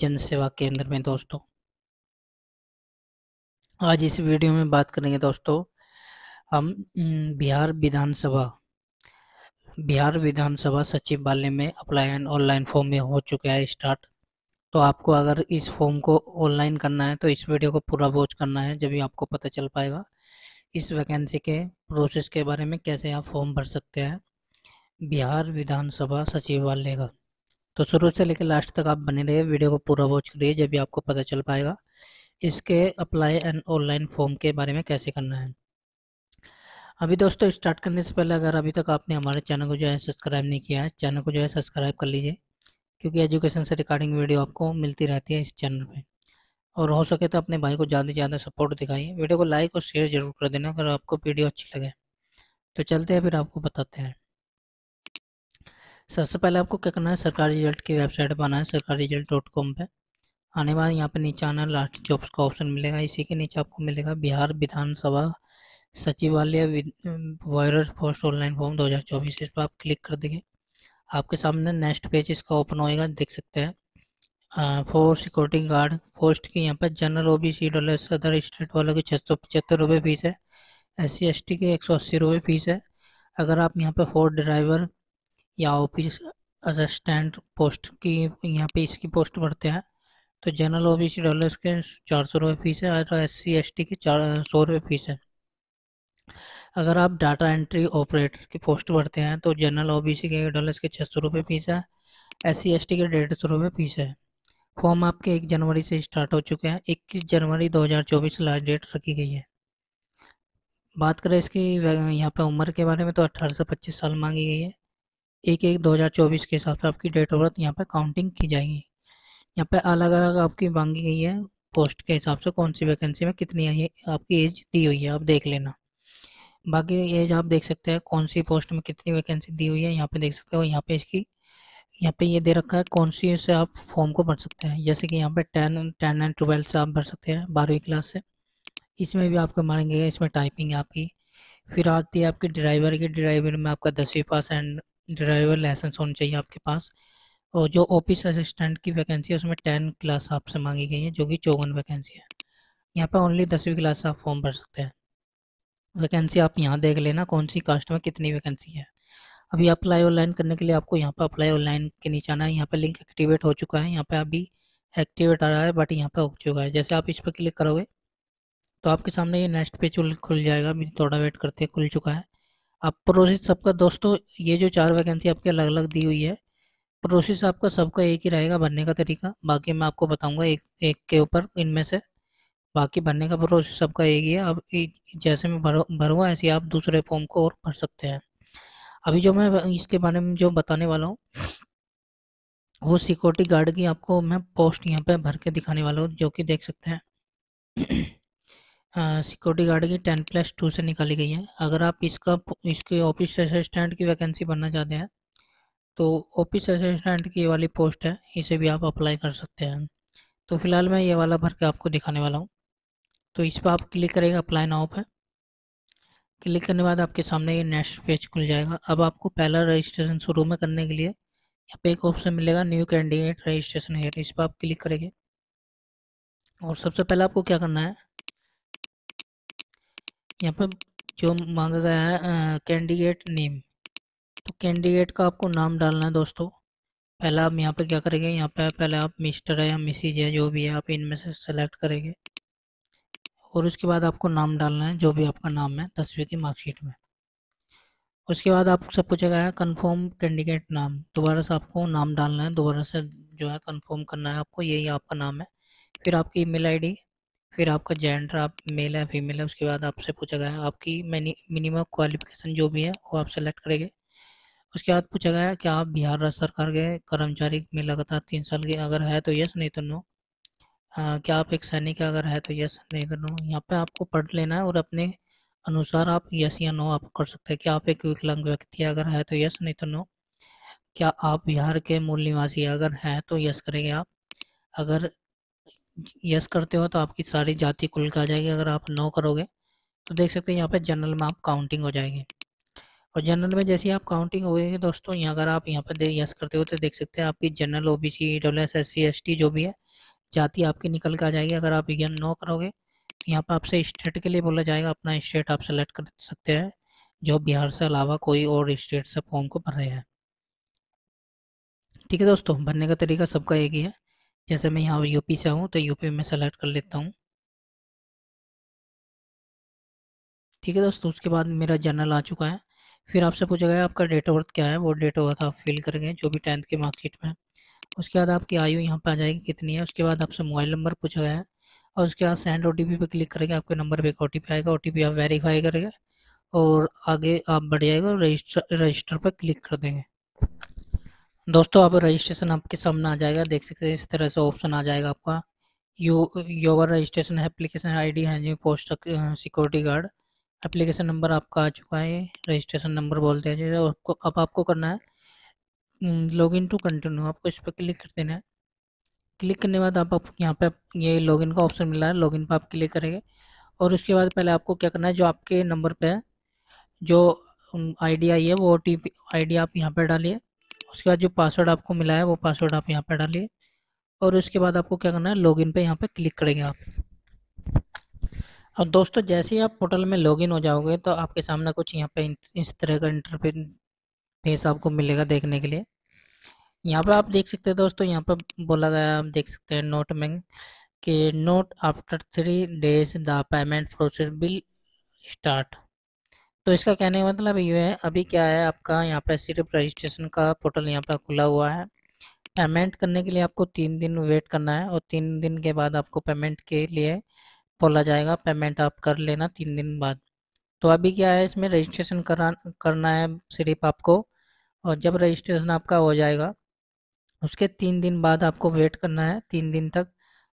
जन सेवा केंद्र में दोस्तों आज इस वीडियो में बात करेंगे दोस्तों हम बिहार विधानसभा बिहार विधानसभा सचिवालय में अप्लाई एंड ऑनलाइन फॉर्म में हो चुका है स्टार्ट तो आपको अगर इस फॉर्म को ऑनलाइन करना है तो इस वीडियो को पूरा वॉच करना है जब भी आपको पता चल पाएगा इस वैकेंसी के प्रोसेस के बारे में कैसे आप फॉर्म भर सकते हैं बिहार विधानसभा सचिवालय का तो शुरू से लेकर लास्ट तक आप बने रहिए वीडियो को पूरा वॉच करिए जब भी आपको पता चल पाएगा इसके अप्लाई एंड ऑनलाइन फॉर्म के बारे में कैसे करना है अभी दोस्तों स्टार्ट करने से पहले अगर अभी तक आपने हमारे चैनल को जो है सब्सक्राइब नहीं किया है चैनल को जो है सब्सक्राइब कर लीजिए क्योंकि एजुकेशन से रिकॉर्डिंग वीडियो आपको मिलती रहती है इस चैनल पर और हो सके तो अपने भाई को ज़्यादा से ज़्यादा सपोर्ट दिखाइए वीडियो को लाइक और शेयर जरूर कर देना अगर आपको वीडियो अच्छी लगे तो चलते हैं फिर आपको बताते हैं सबसे पहले आपको क्या करना है सरकारी रिजल्ट की वेबसाइट पर आना है सरकारी रिजल्ट डॉट कॉम पर आने बाद यहाँ पर नीचे आना लास्ट जॉब्स का ऑप्शन मिलेगा इसी के नीचे आपको मिलेगा बिहार विधानसभा सचिवालय वायरस पोस्ट ऑनलाइन फॉर्म 2024 इस पर आप क्लिक कर देंगे आपके सामने नेक्स्ट पेज इसका ओपन होएगा देख सकते हैं फॉर सिक्योरिटी गार्ड पोस्ट की यहाँ पर जनरल ओ बी सी डॉलर सदर स्टेट वालों की छः सौ पचहत्तर रुपये फीस है एस सी एस टी की एक सौ अस्सी रुपये फीस है अगर आप यहाँ पर फोर ड्राइवर या ऑफिस असिस्टेंट पोस्ट की यहाँ पे इसकी पोस्ट बढ़ते हैं तो general O B C W के चार सौ रुपये फीस है और एस सी एस टी की चार सौ रुपये फीस है अगर आप डाटा एंट्री ऑपरेटर की पोस्ट भरते हैं तो जनरल ओ बी सी के डॉलर्स के छः सौ रुपये फीस है एस सी एस टी के डेढ़ सौ रुपये फीस है फॉर्म आपके एक जनवरी से स्टार्ट हो चुके हैं इक्कीस जनवरी दो हज़ार चौबीस लास्ट डेट रखी गई है बात करें इसकी यहाँ पर उम्र के बारे में तो अट्ठारह से पच्चीस साल मांगी गई है एक एक 2024 के हिसाब से आपकी डेट ऑफ बर्थ यहाँ पर काउंटिंग की जाएगी यहाँ पर अलग अलग आपकी मांगी गई है पोस्ट के हिसाब से कौन सी वैकेंसी में कितनी आई है आपकी एज दी हुई है आप देख लेना बाकी एज आप देख सकते हैं कौन सी पोस्ट में कितनी वैकेंसी दी हुई है यहाँ पे देख सकते हो यहाँ पे इसकी यहाँ पे ये दे रखा है कौन सी से आप फॉर्म को भर सकते हैं जैसे कि यहाँ पे टेन टेन एंड ट्वेल्व से आप भर सकते हैं बारहवीं क्लास से इसमें भी आपको मारेंगे इसमें टाइपिंग है आपकी फिर आती है आपकी ड्राइवर की ड्राइवर में आपका दसवीं पास एंड ड्राइवर लाइसेंस होना चाहिए आपके पास और जो ऑफिस असिस्टेंट की वैकेंसी है उसमें टेन क्लास आपसे मांगी गई है जो कि चौवन वैकेंसी है यहाँ पर ओनली दसवीं क्लास आप फॉर्म भर सकते हैं वैकेंसी आप यहाँ देख लेना कौन सी कास्ट में कितनी वैकेंसी है अभी अप्लाई ऑनलाइन करने के लिए आपको यहाँ पर अप्लाई ऑनलाइन के नीचे आना है यहाँ पर लिंक एक्टिवेट हो चुका है यहाँ पर अभी एक्टिवेट आ रहा है बट यहाँ पर हो चुका है जैसे आप इस पर क्लिक करोगे तो आपके सामने ये नेक्स्ट पेज खुल जाएगा अभी थोड़ा वेट करते खुल चुका है अब प्रोसेस सबका दोस्तों ये जो चार वैकेंसी आपके अलग अलग दी हुई है प्रोसेस आपका सबका एक ही रहेगा भरने का तरीका बाकी मैं आपको बताऊंगा एक एक के ऊपर इनमें से बाकी भरने का प्रोसेस सबका एक ही है अब जैसे मैं भर भरूँगा ऐसे आप दूसरे फॉर्म को और भर सकते हैं अभी जो मैं इसके बारे में जो बताने वाला हूँ वो सिक्योरिटी गार्ड की आपको मैं पोस्ट यहाँ पे भर के दिखाने वाला हूँ जो कि देख सकते हैं सिक्योरिटी गार्ड की टेन प्लस टू से निकाली गई है अगर आप इसका इसके ऑफिस असिस्टेंट की वैकेंसी बनना चाहते हैं तो ऑफिस असिस्टेंट की वाली पोस्ट है इसे भी आप अप्लाई कर सकते हैं तो फिलहाल मैं ये वाला भर के आपको दिखाने वाला हूँ तो इस पर आप क्लिक करेगा अप्लाई नाउ पर क्लिक करने के बाद आपके सामने ये नेक्स्ट पेज खुल जाएगा अब आपको पहला रजिस्ट्रेशन शुरू में करने के लिए यहाँ पे एक ऑप्शन मिलेगा न्यू कैंडिडेट रजिस्ट्रेशन हेयर इस पर आप क्लिक करेंगे और सबसे पहले आपको क्या करना है यहाँ पर जो मांगा गया है कैंडिडेट नेम तो कैंडिडेट का आपको नाम डालना है दोस्तों पहला आप यहाँ पे क्या करेंगे यहाँ पे पहले आप मिस्टर है या मिसिज है जो भी है आप इनमें से सेलेक्ट करेंगे और उसके बाद आपको नाम डालना है जो भी आपका नाम है दसवीं की मार्कशीट में उसके बाद सब पूछा गया है कन्फर्म कैंडिडेट नाम दोबारा से आपको नाम डालना है दोबारा से जो है कन्फर्म करना है आपको यही आपका नाम है फिर आपकी ईमेल आईडी फिर आपका जेंडर आप मेल है फीमेल है उसके बाद आपसे पूछा गया है आपकी मिनिमम क्वालिफिकेशन जो भी है वो आप सेलेक्ट करेंगे उसके बाद पूछा गया कि आप बिहार राज्य सरकार के कर्मचारी में लगातार तीन साल के अगर है तो यस नहीं तो नो क्या आप एक सैनिक अगर है तो यस नहीं तो नो यहाँ पे आपको पढ़ लेना है और अपने अनुसार आप यस या नो आप कर सकते हैं कि आप एक विकलांग व्यक्ति अगर है तो यस नहीं तो नो क्या आप बिहार के मूल निवासी अगर हैं तो यस करेंगे आप अगर यस करते हो तो आपकी सारी जाति कुल का आ जाएगी अगर आप नो करोगे तो देख सकते हैं यहाँ पे जनरल में आप काउंटिंग हो जाएगी और जनरल में जैसे आप काउंटिंग होगी दोस्तों यहाँ अगर आप यहाँ पे यस करते हो तो देख सकते हैं आपकी general O B C W S S C S T जो भी है जाति आपकी निकल के आ जाएगी अगर आप ये नो करोगे यहाँ पर आपसे स्टेट के लिए बोला जाएगा अपना स्टेट आप सेलेक्ट कर सकते हैं जो बिहार से अलावा कोई और स्टेट से फॉर्म को भर रहे हैं ठीक है दोस्तों भरने का तरीका सबका एक ही है जैसे मैं यहाँ यूपी से हूँ तो यूपी में सेलेक्ट कर लेता हूँ ठीक है दोस्तों उसके बाद मेरा जर्नल आ चुका है फिर आपसे पूछा गया आपका डेट ऑफ बर्थ क्या है वो डेट ऑफ बर्थ आप फिल करेंगे जो भी टेंथ के मार्कशीट में उसके बाद आपकी आयु यहाँ पर आ जाएगी कितनी है उसके बाद आपसे मोबाइल नंबर पूछा गया है और उसके बाद सेंड ओ टी पे क्लिक करके आपके नंबर पर एक ओ टी पी आएगा ओ टी पी आप वेरीफाई करेंगे और आगे आप बढ़ जाएगा रजिस्टर रजिस्टर पर क्लिक कर देंगे दोस्तों अब रजिस्ट्रेशन आपके सामने आ जाएगा देख सकते हैं इस तरह से ऑप्शन आ जाएगा आपका you your registration application D है जी post security guard application number आपका आ चुका है रजिस्ट्रेशन नंबर बोलते हैं जैसे आपको अब आपको करना है लॉग इन टू कंटिन्यू आपको इस पर क्लिक कर देना है क्लिक करने के बाद आप, यहाँ पे ये इन का ऑप्शन मिला है इन पर आप क्लिक करेंगे और उसके बाद पहले आपको क्या करना है जो आपके नंबर पर है जो डी आई है वो ओ टी आप यहाँ पर डालिए उसके बाद जो पासवर्ड आपको मिला है वो पासवर्ड आप यहाँ पर डालिए और उसके बाद आपको क्या करना है लॉगिन पर यहाँ पर क्लिक करेंगे आप और दोस्तों जैसे ही आप पोर्टल में लॉगिन हो जाओगे तो आपके सामने कुछ यहाँ पे इस तरह का इंटरफेस आपको मिलेगा देखने के लिए यहाँ पर आप देख सकते हैं दोस्तों यहाँ पर बोला गया आप देख सकते हैं नोट में कि note after three days the payment process will start तो इसका कहने का मतलब ये है अभी क्या है आपका यहाँ पर सिर्फ रजिस्ट्रेशन का पोर्टल यहाँ पर खुला हुआ है पेमेंट करने के लिए आपको तीन दिन वेट करना है और तीन दिन के बाद आपको पेमेंट के लिए बोला जाएगा पेमेंट आप कर लेना तीन दिन बाद तो अभी क्या है इसमें रजिस्ट्रेशन करा करना है सिर्फ आपको और जब रजिस्ट्रेशन आपका हो जाएगा उसके तीन दिन बाद आपको वेट करना है तीन दिन तक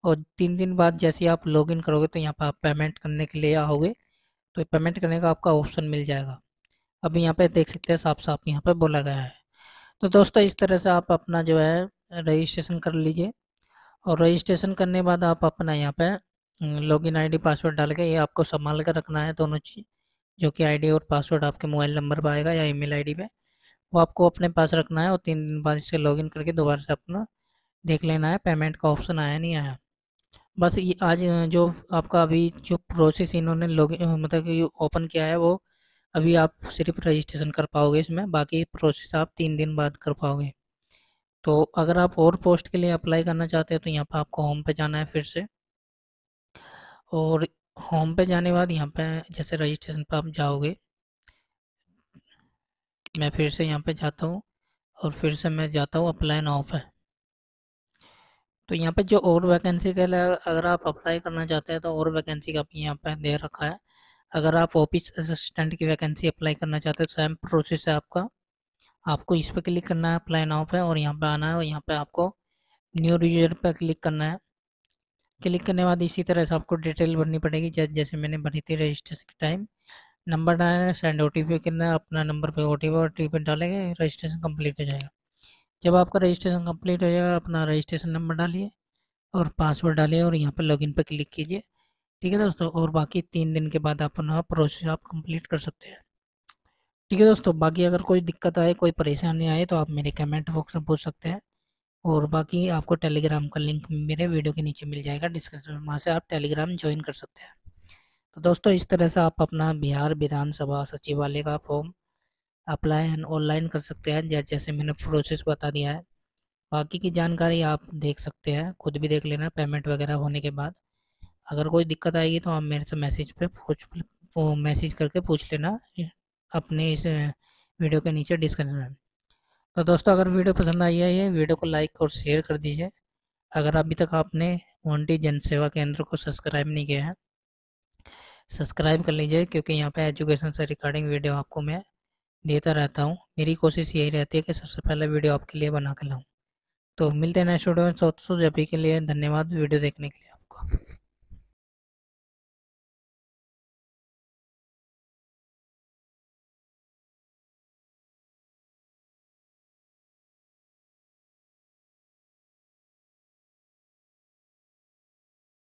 और तीन दिन बाद जैसे आप लॉगिन करोगे तो यहाँ पर आप पेमेंट करने के लिए आओगे तो पेमेंट करने का आपका ऑप्शन मिल जाएगा अभी यहाँ पे देख सकते हैं साफ साफ यहाँ पे बोला गया है तो दोस्तों इस तरह से आप अपना जो है रजिस्ट्रेशन कर लीजिए और रजिस्ट्रेशन करने के बाद आप अपना यहाँ पे लॉगिन आईडी पासवर्ड डाल के ये आपको संभाल कर रखना है दोनों चीज़ जो कि आईडी और पासवर्ड आपके मोबाइल नंबर पर आएगा या ईमेल आईडी पे वो आपको अपने पास रखना है और तीन दिन बाद इसे लॉगिन करके दोबारा से अपना देख लेना है पेमेंट का ऑप्शन आया नहीं आया बस ये आज जो आपका अभी जो प्रोसेस इन्होंने लोग मतलब कि ओपन किया है वो अभी आप सिर्फ रजिस्ट्रेशन कर पाओगे इसमें बाकी प्रोसेस आप तीन दिन बाद कर पाओगे तो अगर आप और पोस्ट के लिए अप्लाई करना चाहते हैं तो यहाँ पर आपको होम पे जाना है फिर से और होम पे जाने के बाद यहाँ पे जैसे रजिस्ट्रेशन पर आप जाओगे मैं फिर से यहाँ पे जाता हूँ और फिर से मैं जाता हूँ अप्लाई नाउ पर तो यहाँ पे जो और वैकेंसी के लिए अगर आप अप्लाई करना चाहते हैं तो और वैकेंसी का भी यहाँ पे दे रखा है अगर आप ऑफिस असिस्टेंट की वैकेंसी अप्लाई करना चाहते तो सेम प्रोसेस है आपका आपको इस पर क्लिक करना है अप्लाई नाउ पे और यहाँ पे आना है और यहाँ पे आपको न्यू यूजर पर क्लिक करना है क्लिक करने बाद इसी तरह से आपको डिटेल भरनी पड़ेगी जैसे जैसे मैंने भरी थी रजिस्ट्रेशन के टाइम नंबर डालना है सेंड ओ करना है अपना नंबर पर ओ टी पी डालेंगे रजिस्ट्रेशन कम्प्लीट हो जाएगा जब आपका रजिस्ट्रेशन कंप्लीट हो जाएगा अपना रजिस्ट्रेशन नंबर डालिए और पासवर्ड डालिए और यहाँ पर लॉगिन पर क्लिक कीजिए ठीक है दोस्तों और बाकी तीन दिन के बाद अपना प्रोसेस आप कंप्लीट कर सकते हैं ठीक है दोस्तों बाकी अगर कोई दिक्कत आए कोई परेशानी आए तो आप मेरे कमेंट बॉक्स में पूछ सकते हैं और बाकी आपको टेलीग्राम का लिंक मेरे वीडियो के नीचे मिल जाएगा डिस्क्रिप्शन में वहाँ से आप टेलीग्राम ज्वाइन कर सकते हैं तो दोस्तों इस तरह से आप अपना बिहार विधानसभा सचिवालय का फॉर्म अप्लाई एंड ऑनलाइन कर सकते हैं जैसे जैसे मैंने प्रोसेस बता दिया है बाकी की जानकारी आप देख सकते हैं खुद भी देख लेना पेमेंट वगैरह होने के बाद अगर कोई दिक्कत आएगी तो आप मेरे से मैसेज पे पूछ मैसेज करके पूछ लेना अपने इस वीडियो के नीचे डिस्क्रिप्शन में तो दोस्तों अगर वीडियो पसंद आई है ये वीडियो को लाइक और शेयर कर दीजिए अगर अभी तक आपने ओंटी जन सेवा केंद्र को सब्सक्राइब नहीं किया है सब्सक्राइब कर लीजिए क्योंकि यहाँ पे एजुकेशन से रिकॉर्डिंग वीडियो आपको मैं देता रहता हूँ मेरी कोशिश यही रहती है कि सबसे पहले वीडियो आपके लिए बना के लाऊँ तो मिलते हैं नेक्स्ट वीडियो में सौ जब के लिए धन्यवाद वीडियो देखने के लिए